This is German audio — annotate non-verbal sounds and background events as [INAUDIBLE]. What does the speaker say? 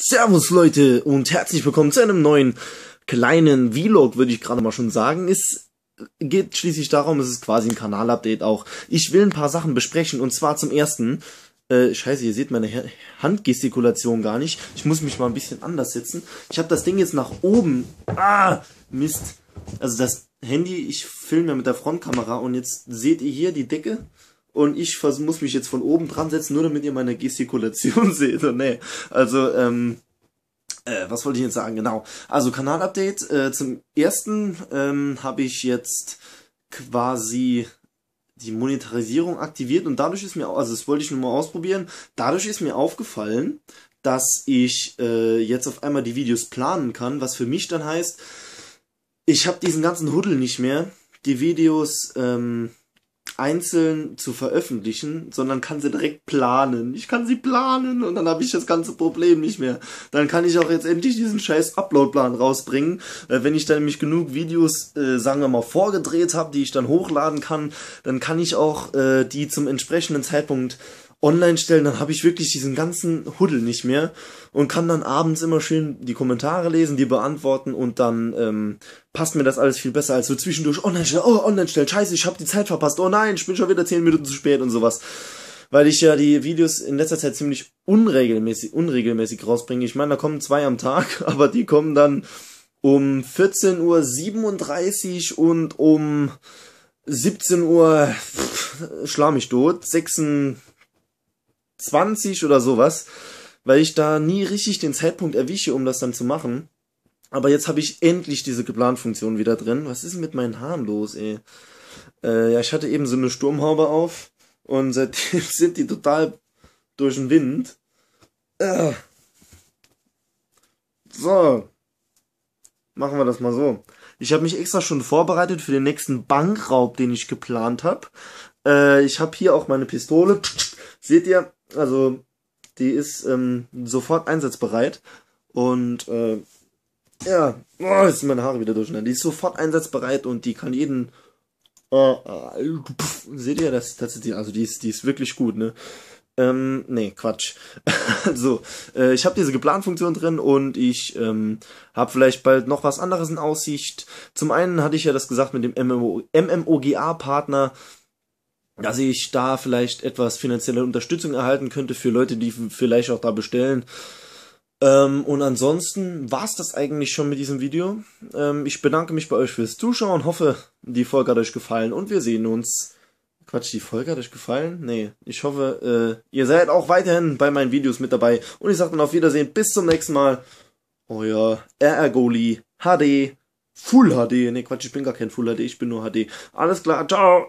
Servus Leute und herzlich willkommen zu einem neuen kleinen Vlog, würde ich gerade mal schon sagen. Es geht schließlich darum, es ist quasi ein Kanalupdate auch. Ich will ein paar Sachen besprechen und zwar zum ersten, äh, scheiße, ihr seht meine Handgestikulation gar nicht. Ich muss mich mal ein bisschen anders setzen. Ich habe das Ding jetzt nach oben. Ah, Mist. Also das Handy, ich filme ja mit der Frontkamera und jetzt seht ihr hier die Decke und ich muss mich jetzt von oben dran setzen, nur damit ihr meine Gestikulation [LAUGHS] seht. nee, also, ähm, äh, was wollte ich jetzt sagen? Genau. Also Kanalupdate. Äh, zum ersten ähm, habe ich jetzt quasi die Monetarisierung aktiviert und dadurch ist mir, also das wollte ich nur mal ausprobieren, dadurch ist mir aufgefallen, dass ich äh, jetzt auf einmal die Videos planen kann, was für mich dann heißt, ich habe diesen ganzen Huddel nicht mehr. Die Videos ähm, einzeln zu veröffentlichen, sondern kann sie direkt planen. Ich kann sie planen und dann habe ich das ganze Problem nicht mehr. Dann kann ich auch jetzt endlich diesen scheiß Uploadplan rausbringen. Äh, wenn ich dann nämlich genug Videos, äh, sagen wir mal, vorgedreht habe, die ich dann hochladen kann, dann kann ich auch äh, die zum entsprechenden Zeitpunkt online stellen, dann habe ich wirklich diesen ganzen Huddel nicht mehr und kann dann abends immer schön die Kommentare lesen, die beantworten und dann ähm, passt mir das alles viel besser als so zwischendurch online oh stellen, oh online stellen, scheiße, ich habe die Zeit verpasst, oh nein, ich bin schon wieder zehn Minuten zu spät und sowas. Weil ich ja die Videos in letzter Zeit ziemlich unregelmäßig, unregelmäßig rausbringe. Ich meine, da kommen zwei am Tag, [LAUGHS] aber die kommen dann um 14.37 Uhr und um 17 Uhr pff, schlamm ich tot. 6, 20 oder sowas, weil ich da nie richtig den Zeitpunkt erwische, um das dann zu machen. Aber jetzt habe ich endlich diese Geplant-Funktion wieder drin. Was ist denn mit meinen Haaren los, ey? Äh, ja, ich hatte eben so eine Sturmhaube auf und seitdem [LAUGHS] sind die total durch den Wind. Äh. So. Machen wir das mal so. Ich habe mich extra schon vorbereitet für den nächsten Bankraub, den ich geplant habe. Äh, ich habe hier auch meine Pistole. Seht ihr? Also die ist ähm, sofort einsatzbereit und äh, ja, oh, jetzt sind meine Haare wieder durcheinander. Die ist sofort einsatzbereit und die kann jeden äh, äh, seht ihr, das, das ist die, also die ist, die ist wirklich gut, ne? Ähm, nee, Quatsch. [LAUGHS] so, also, äh, ich habe diese Geplant-Funktion drin und ich ähm, habe vielleicht bald noch was anderes in Aussicht. Zum einen hatte ich ja das gesagt mit dem MMO, MMOGA-Partner dass ich da vielleicht etwas finanzielle Unterstützung erhalten könnte für Leute, die vielleicht auch da bestellen. Ähm, und ansonsten war's das eigentlich schon mit diesem Video. Ähm, ich bedanke mich bei euch fürs Zuschauen, hoffe, die Folge hat euch gefallen und wir sehen uns. Quatsch, die Folge hat euch gefallen? Nee, ich hoffe, äh, ihr seid auch weiterhin bei meinen Videos mit dabei. Und ich sage dann auf Wiedersehen, bis zum nächsten Mal. Euer RR Goli HD, Full HD. Nee, Quatsch, ich bin gar kein Full HD, ich bin nur HD. Alles klar, ciao.